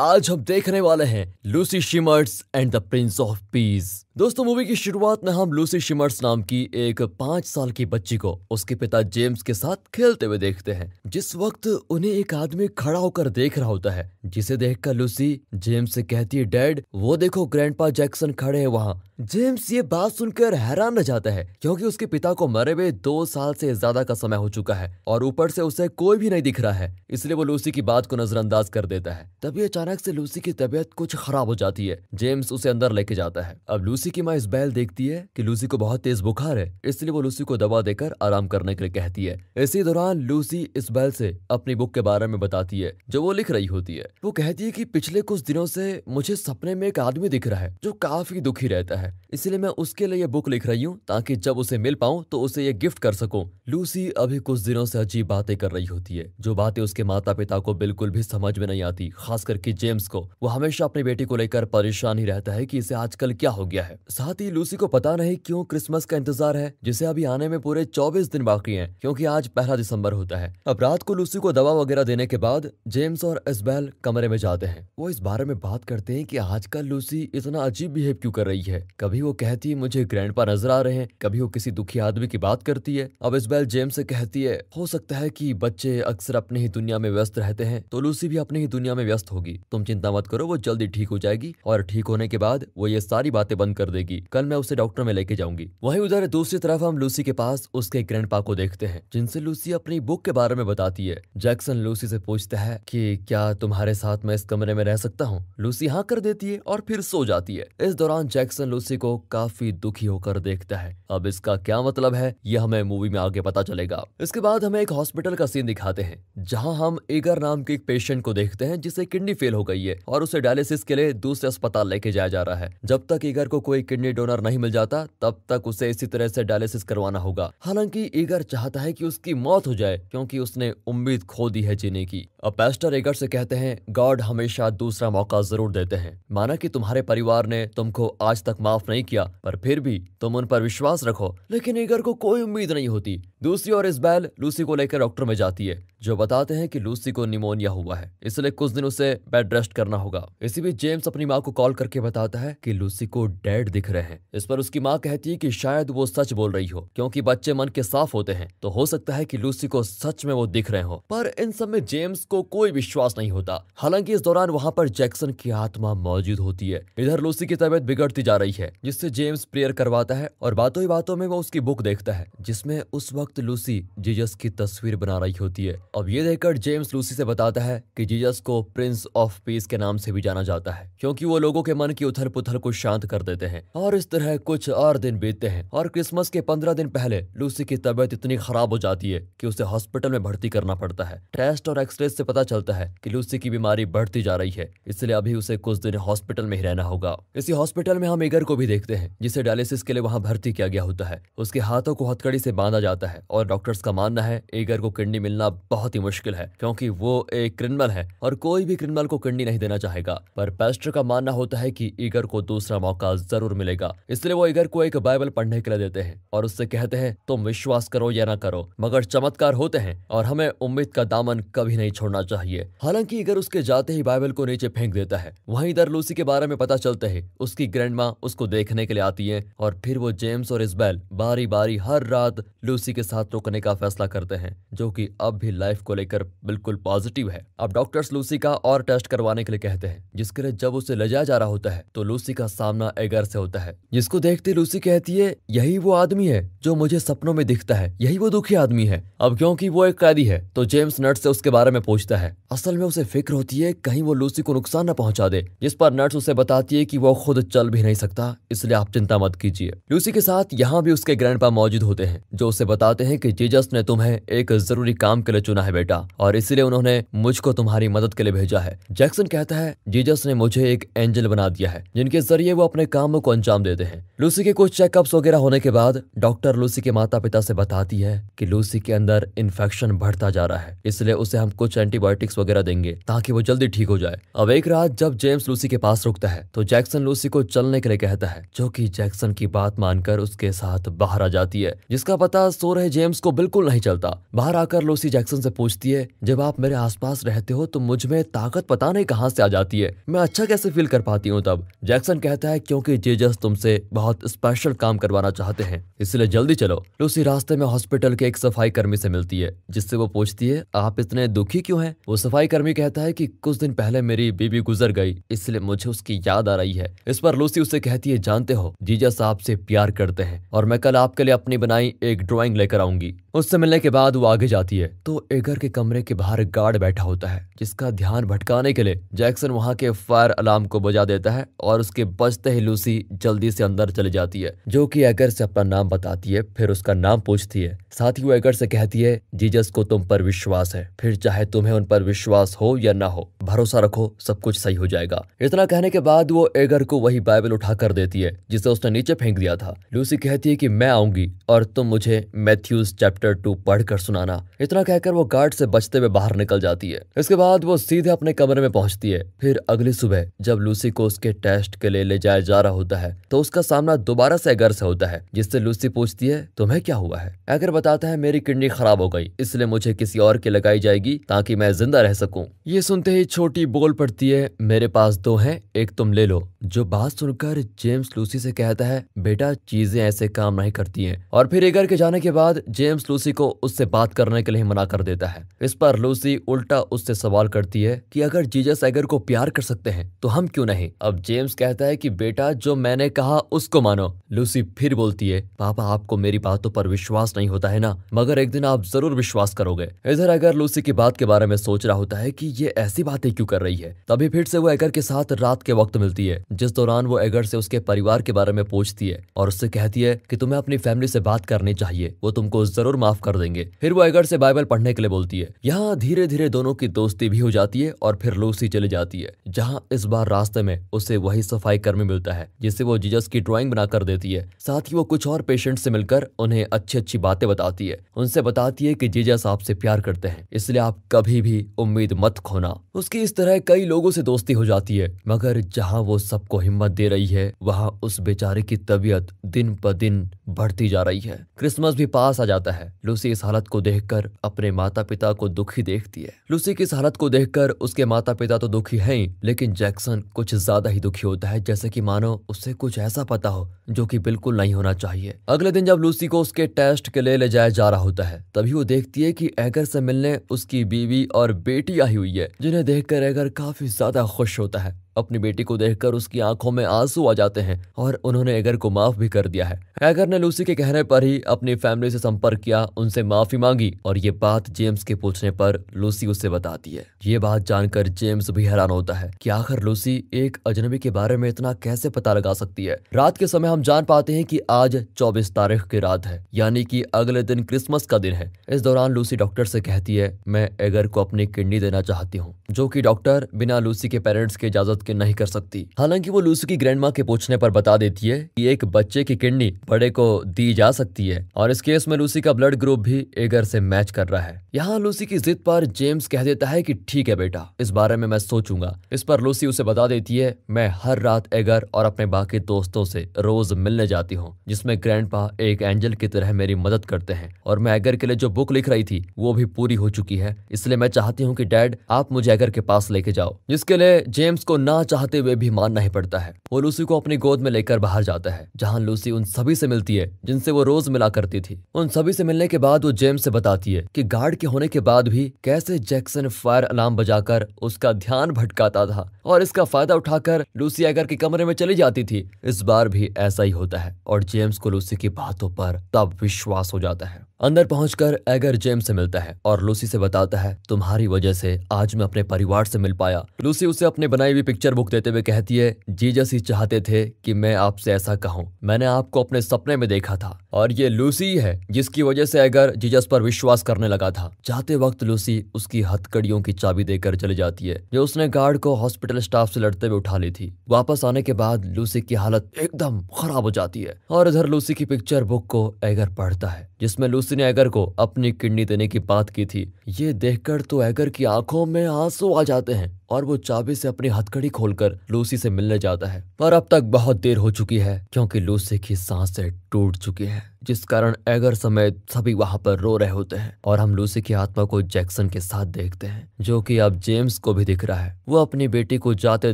आज हम देखने वाले हैं Lucy Shimmers and the Prince of Peace दोस्तों मूवी की शुरुआत में हम लूसी शिमर्स नाम की एक पांच साल की बच्ची को उसके पिता जेम्स के साथ खेलते हुए देखते हैं जिस वक्त उन्हें एक आदमी खड़ा होकर देख रहा होता है जिसे देखकर लूसी जेम्स से कहती है डैड वो देखो ग्रैंडपा जैक्सन खड़े हैं वहाँ जेम्स ये बात सुनकर हैरान रह जाता है क्योंकि उसके पिता को मरे हुए दो साल से ज्यादा का समय हो चुका है और ऊपर से उसे कोई भी नहीं दिख रहा है इसलिए वो लूसी की बात को नजरअंदाज कर देता है तभी अचानक से लूसी की तबीयत कुछ खराब हो जाती है जेम्स उसे अंदर लेके जाता है अब लूसी की माँ इस बैल देखती है की लूसी को बहुत तेज बुखार है इसलिए वो लूसी को दवा देकर आराम करने के लिए कहती है इसी दौरान लूसी इस बैल से अपनी बुक के बारे में बताती है जो वो लिख रही होती है वो कहती है की पिछले कुछ दिनों से मुझे सपने में एक आदमी दिख रहा है जो काफी दुखी रहता है है इसलिए मैं उसके लिए ये बुक लिख रही हूँ ताकि जब उसे मिल पाऊँ तो उसे ये गिफ्ट कर सकूँ लूसी अभी कुछ दिनों से अजीब बातें कर रही होती है जो बातें उसके माता पिता को बिल्कुल भी समझ में नहीं आती खास करके जेम्स को वो हमेशा अपनी बेटी को लेकर परेशान ही रहता है की इसे आजकल क्या हो गया है साथ ही लूसी को पता नहीं क्यूँ क्रिसमस का इंतजार है जिसे अभी आने में पूरे चौबीस दिन बाकी है क्यूँकी आज पहला दिसंबर होता है अब रात को लूसी को दवा वगैरह देने के बाद जेम्स और एसबेल कमरे में जाते हैं वो इस बारे में बात करते हैं कि आजकल लूसी इतना अजीब बिहेव क्यों कर रही है कभी वो कहती है मुझे ग्रैंड नजर आ रहे हैं कभी वो किसी दुखी आदमी की बात करती है अब इसबेल जेम्स से कहती है हो सकता है कि बच्चे अक्सर अपने ही दुनिया में व्यस्त रहते हैं तो लूसी भी अपने ही दुनिया में व्यस्त होगी तुम चिंता मत करो वो जल्दी ठीक हो जाएगी और ठीक होने के बाद वो ये सारी बातें बंद कर देगी कल मैं उसे डॉक्टर में लेके जाऊंगी वही उधर दूसरी तरफ हम लूसी के पास उसके ग्रैंड को देखते हैं जिनसे लूसी अपनी बुक के बारे में बताती है जैक्सन लूसी से पूछता है कि क्या तुम्हारे साथ मैं इस कमरे में रह सकता हूँ लूसी हाँ कर देती है और फिर सो जाती है इस दौरान जैक्सन लूसी उसी को काफी दुखी होकर देखता है अब इसका क्या मतलब है यह हमें मूवी में आगे पता चलेगा इसके बाद हमें एक हॉस्पिटल का सीन दिखाते हैं जहाँ हम एगर नाम के एक पेशेंट को देखते हैं जिसे किडनी फेल हो गई है और उसे डायलिसिस के लिए दूसरे अस्पताल लेके जाया जा रहा है जब तक ईगर को कोई किडनी डोनर नहीं मिल जाता तब तक उसे इसी तरह से डायलिसिस करवाना होगा हालांकि ईगर चाहता है कि उसकी मौत हो जाए क्योंकि उसने उम्मीद खो दी है जीने की अब पेस्टर एगर से कहते हैं गॉड हमेशा दूसरा मौका जरूर देते हैं माना कि तुम्हारे परिवार ने तुमको आज तक माफ माफ नहीं किया पर फिर भी तुम उन पर विश्वास रखो लेकिन ईगर को कोई उम्मीद नहीं होती दूसरी ओर इस बैल लूसी को लेकर डॉक्टर में जाती है जो बताते हैं कि लूसी को निमोनिया हुआ है इसलिए कुछ दिन उसे बेड रेस्ट करना होगा इसी बीच जेम्स अपनी माँ को कॉल करके बताता है कि लूसी को डेड दिख रहे हैं इस पर उसकी माँ कहती है कि शायद वो सच बोल रही हो क्योंकि बच्चे मन के साफ होते हैं तो हो सकता है कि लूसी को सच में वो दिख रहे हो पर इन सब में जेम्स को कोई विश्वास नहीं होता हालांकि इस दौरान वहाँ पर जैक्सन की आत्मा मौजूद होती है इधर लूसी की तबीयत बिगड़ती जा रही है है जिससे जेम्स प्रेयर करवाता है और बातों ही बातों में वो उसकी बुक देखता है जिसमें उस वक्त लूसी जीजस की तस्वीर बना रही होती है अब ये देखकर जेम्स लूसी से बताता है कि जीजस को प्रिंस ऑफ पीस के नाम से भी जाना जाता है क्योंकि वो लोगों के मन की उथल पुथल को शांत कर देते हैं और इस तरह कुछ और दिन बीतते हैं और क्रिसमस के पंद्रह दिन पहले लूसी की तबीयत इतनी खराब हो जाती है कि उसे हॉस्पिटल में भर्ती करना पड़ता है टेस्ट और एक्सरे से पता चलता है कि लूसी की बीमारी बढ़ती जा रही है इसलिए अभी उसे कुछ दिन हॉस्पिटल में ही रहना होगा इसी हॉस्पिटल में हम इगर को भी देखते हैं जिसे डायलिसिस के लिए वहां भर्ती किया गया होता है उसके हाथों को हथकड़ी से बांधा जाता है और डॉक्टर्स का मानना है एगर को किडनी मिलना बहुत ही मुश्किल है क्योंकि वो एक क्रिमिनल है और कोई भी क्रिमिनल को किडनी नहीं देना चाहेगा पर पेस्टर का मानना होता है की ईगर को दूसरा मौका जरूर मिलेगा इसलिए वो ईगर को एक बाइबल पढ़ने के लिए देते हैं और उससे कहते हैं तुम विश्वास करो या ना करो मगर चमत्कार होते हैं और हमें उम्मीद का दामन कभी नहीं छोड़ना चाहिए हालांकि ईगर उसके जाते ही बाइबल को नीचे फेंक देता है वहीं इधर लूसी के बारे में पता चलते है उसकी ग्रैंड उसके को देखने के लिए आती है और फिर वो जेम्स और इसबेल बारी बारी हर रात लूसी के साथ रुकने का फैसला करते हैं जो कि अब भी लाइफ को लेकर बिल्कुल पॉजिटिव है अब डॉक्टर्स लूसी का और टेस्ट करवाने के लिए कहते हैं जिसके लिए जब उसे ले जाया जा रहा होता है तो लूसी का सामना एगर से होता है जिसको देखते लूसी कहती है यही वो आदमी है जो मुझे सपनों में दिखता है यही वो दुखी आदमी है अब क्योंकि वो एक कैदी है तो जेम्स नर्स से उसके बारे में पूछता है असल में उसे फिक्र होती है कहीं वो लूसी को नुकसान न पहुंचा दे जिस पर नर्स उसे बताती है कि वो खुद चल भी नहीं सकता था इसलिए आप चिंता मत कीजिए लूसी के साथ यहाँ भी उसके ग्रैंड मौजूद होते हैं जो उसे बताते हैं कि जीजस ने तुम्हें एक जरूरी काम के लिए चुना है बेटा और इसीलिए उन्होंने मुझको तुम्हारी मदद के लिए भेजा है जैक्सन कहता है जीजस ने मुझे एक एंजल बना दिया है जिनके जरिए वो अपने काम को अंजाम देते हैं लूसी के कुछ चेकअप्स वगैरह होने के बाद डॉक्टर लूसी के माता पिता से बताती है कि लूसी के अंदर इन्फेक्शन बढ़ता जा रहा है इसलिए उसे हम कुछ एंटीबायोटिक्स वगैरह देंगे ताकि वो जल्दी ठीक हो जाए अब एक रात जब जेम्स लूसी के पास रुकता है तो जैक्सन लूसी को चलने के लिए कहता रहता है जो कि जैक्सन की बात मानकर उसके साथ बाहर आ जाती है जिसका पता सो रहे जेम्स को बिल्कुल नहीं चलता बाहर आकर लूसी जैक्सन से पूछती है जब आप मेरे आसपास रहते हो तो मुझ में ताकत पता नहीं कहाँ से आ जाती है मैं अच्छा कैसे फील कर पाती हूँ तब जैक्सन कहता है क्योंकि जेजस तुमसे बहुत स्पेशल काम करवाना चाहते हैं इसलिए जल्दी चलो लूसी रास्ते में हॉस्पिटल के एक सफाई कर्मी से मिलती है जिससे वो पूछती है आप इतने दुखी क्यों हैं वो सफाई कर्मी कहता है कि कुछ दिन पहले मेरी बीबी गुजर गई इसलिए मुझे उसकी याद आ रही है इस पर लूसी उसे कहती ये जानते हो जीजा साहब से प्यार करते हैं और मैं कल आपके लिए अपनी बनाई एक ड्राइंग लेकर आऊंगी उससे मिलने के बाद वो आगे जाती है तो एगर के कमरे के बाहर गार्ड बैठा होता है जिसका ध्यान भटकाने के लिए जैक्सन वहां के फायर अलार्म को बजा देता है और उसके बजते ही लूसी जल्दी से अंदर चली जाती है जो कि एगर से अपना नाम बताती है फिर उसका नाम पूछती है साथ ही वो एगर से कहती है जीजस को तुम पर विश्वास है फिर चाहे तुम्हें उन पर विश्वास हो या ना हो भरोसा रखो सब कुछ सही हो जाएगा इतना कहने के बाद वो एगर को वही बाइबल उठा कर देती है जिसे उसने नीचे फेंक दिया था लूसी कहती है की मैं आऊंगी और तुम मुझे मैथ्यूज चैप्टर चैप्टर टू पढ़कर सुनाना इतना कहकर वो गार्ड से बचते हुए बाहर निकल जाती है इसके बाद वो सीधे अपने कमरे में पहुंचती है फिर अगली सुबह जब लूसी को उसके टेस्ट के लिए ले जाया जा रहा होता है तो उसका सामना दोबारा से एगर से होता है जिससे लूसी पूछती है तुम्हें क्या हुआ है एगर बताता है मेरी किडनी खराब हो गई इसलिए मुझे किसी और की लगाई जाएगी ताकि मैं जिंदा रह सकूं ये सुनते ही छोटी बोल पड़ती है मेरे पास दो हैं एक तुम ले लो जो बात सुनकर जेम्स लूसी से कहता है बेटा चीजें ऐसे काम नहीं करती हैं और फिर एगर के जाने के बाद जेम्स लूसी को उससे बात करने के लिए मना कर देता है इस पर लूसी उल्टा उससे सवाल करती है कि अगर जीजस एगर को प्यार कर सकते हैं तो हम क्यों नहीं अब जेम्स कहता है कि बेटा जो मैंने कहा उसको मानो लूसी फिर बोलती है पापा आपको मेरी बातों पर विश्वास नहीं होता है ना मगर एक दिन आप जरूर विश्वास करोगे इधर एगर लूसी की बात के बारे में सोच रहा होता है की ये ऐसी बातें क्यों कर रही है तभी फिर से वो एगर के साथ रात के वक्त मिलती है जिस दौरान वो एगर से उसके परिवार के बारे में पूछती है और उससे कहती है कि तुम्हें अपनी फैमिली से बात करनी चाहिए वो तुमको जरूर माफ कर देंगे फिर वो एगर से बाइबल पढ़ने के लिए बोलती है यहाँ धीरे धीरे दोनों की दोस्ती भी हो जाती है और फिर लूसी चली जाती है जहाँ इस बार रास्ते में उसे वही सफाई कर्मी मिलता है जिसे वो जीजस की ड्रॉइंग बनाकर देती है साथ ही वो कुछ और पेशेंट से मिलकर उन्हें अच्छी अच्छी बातें बताती है उनसे बताती है की जीजस आपसे प्यार करते हैं इसलिए आप कभी भी उम्मीद मत खोना उसकी इस तरह कई लोगों से दोस्ती हो जाती है मगर जहाँ वो सबको हिम्मत दे रही है वहाँ उस बेचारे की तबीयत दिन ब दिन बढ़ती जा रही है क्रिसमस भी पास आ जाता है लूसी इस हालत को देखकर अपने माता पिता को दुखी देखती है लूसी की इस हालत को देखकर उसके माता पिता तो दुखी है लेकिन जैक्सन कुछ ज्यादा ही दुखी होता है जैसे की मानो उससे कुछ ऐसा पता हो जो की बिल्कुल नहीं होना चाहिए अगले दिन जब लूसी को उसके टेस्ट के लिए ले जाया जा रहा होता है तभी वो देखती है की एगर से मिलने उसकी बीवी और बेटी आई हुई है जिन्हें देखकर एगर काफी ज्यादा खुश होता है अपनी बेटी को देखकर उसकी आंखों में आंसू आ जाते हैं और उन्होंने एगर को माफ भी कर दिया है एगर ने लूसी के कहने पर ही अपनी फैमिली से संपर्क किया उनसे माफी मांगी और ये बात जेम्स के पूछने पर लूसी उसे बताती है ये बात जानकर जेम्स भी हैरान होता है की आखिर लूसी एक अजनबी के बारे में इतना कैसे पता लगा सकती है रात के समय हम जान पाते हैं की आज चौबीस तारीख की रात है यानी की अगले दिन क्रिसमस का दिन है इस दौरान लूसी डॉक्टर से कहती है मैं एगर को अपनी किडनी देना चाहती हूँ जो की डॉक्टर बिना लूसी के पेरेंट्स की इजाजत के नहीं कर सकती हालांकि वो लूसी की ग्रैंड माँ के पूछने पर बता देती है कि एक बच्चे की किडनी बड़े को दी जा सकती है और इस केस में लूसी का ब्लड ग्रुप भी एगर से मैच कर रहा है यहाँ लूसी की जिद पर जेम्स कह देता है की ठीक है बेटा इस बारे में मैं सोचूंगा इस पर लूसी उसे बता देती है मैं हर रात एगर और अपने बाकी दोस्तों से रोज मिलने जाती हूँ जिसमे ग्रैंड एक एंजल की तरह मेरी मदद करते हैं और मैं एगर के लिए जो बुक लिख रही थी वो भी पूरी हो चुकी है इसलिए मैं चाहती हूँ कि डैड आप मुझे एगर के पास लेके जाओ जिसके लिए जेम्स को ना चाहते हुए भी मानना ही पड़ता है वो लूसी को अपनी गोद में लेकर बाहर जाता है जहाँ लूसी उन सभी से मिलती है जिनसे वो रोज मिला करती थी उन सभी से मिलने के बाद वो जेम्स से बताती है कि गार्ड के होने के बाद भी कैसे जैक्सन फायर अलार्म बजाकर उसका ध्यान भटकाता था और इसका फायदा उठाकर लूसी एगर के कमरे में चली जाती थी इस बार भी ऐसा ही होता है और जेम्स को लूसी की बातों पर तब विश्वास हो जाता है अंदर पहुंचकर एगर जेम्स से मिलता है और लूसी से बताता है तुम्हारी वजह से आज मैं अपने परिवार से मिल पाया लूसी उसे अपने बनाई हुई पिक्चर बुक देते हुए कहती है जीजस ही चाहते थे कि मैं आपसे ऐसा कहूं मैंने आपको अपने सपने में देखा था और ये लूसी है जिसकी वजह से एगर जीजस पर विश्वास करने लगा था जाते वक्त लूसी उसकी हथकड़ियों की चाबी देकर चली जाती है जो उसने गार्ड को हॉस्पिटल स्टाफ से लड़ते हुए उठा ली थी वापस आने के बाद लूसी की हालत एकदम खराब हो जाती है और इधर लूसी की पिक्चर बुक को एगर पढ़ता है जिसमें लूसी उसने एगर को अपनी किडनी देने की बात की थी ये देखकर तो एगर की आंखों में आंसू आ जाते हैं और वो चाबी से अपनी हथकड़ी खोलकर लूसी से मिलने जाता है पर अब तक बहुत देर हो चुकी है क्योंकि लूसी की सांसें टूट चुकी है जिस कारण एगर समेत सभी वहां पर रो रहे होते हैं और हम लूसी की आत्मा को जैक्सन के साथ देखते हैं जो कि अब जेम्स को भी दिख रहा है वो अपनी बेटी को जाते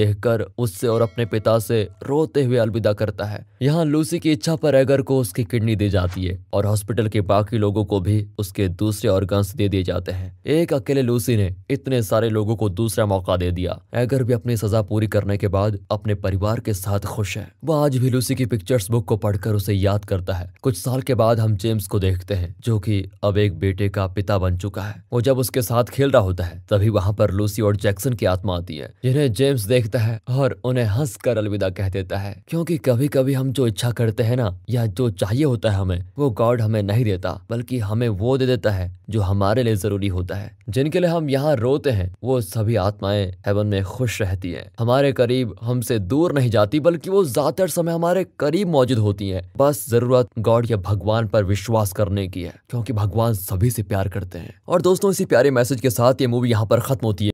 देखकर उससे और अपने पिता से रोते हुए अलविदा करता है यहाँ लूसी की इच्छा पर एगर को उसकी किडनी दी जाती है और हॉस्पिटल के बाकी लोगों को भी उसके दूसरे ऑर्गन्स दे दिए जाते हैं एक अकेले लूसी ने इतने सारे लोगों को दूसरा मौका दे दिया एगर भी अपनी सजा पूरी करने के बाद अपने परिवार के साथ खुश है वह आज भी लूसी की पिक्चर्स बुक को पढ़कर उसे याद करता है कुछ साल के बाद हम जेम्स को देखते हैं जो कि अब एक बेटे का पिता बन चुका है वो जब उसके साथ खेल रहा होता है तभी वहाँ पर लूसी और जैक्सन की आत्मा आती है जिन्हें जेम्स देखता है और उन्हें हंस कर अलविदा कह देता है क्योंकि कभी कभी हम जो इच्छा करते हैं ना या जो चाहिए होता है हमें वो गॉड हमें नहीं देता बल्कि हमें वो दे देता है जो हमारे लिए जरूरी होता है जिनके लिए हम यहाँ रोते हैं वो सभी आत्माएं हेवन में खुश रहती हैं हमारे करीब हमसे दूर नहीं जाती बल्कि वो ज्यादातर समय हमारे करीब मौजूद होती हैं बस जरूरत गॉड या भगवान पर विश्वास करने की है क्योंकि भगवान सभी से प्यार करते हैं और दोस्तों इसी प्यारे मैसेज के साथ ये मूवी यहाँ पर खत्म होती है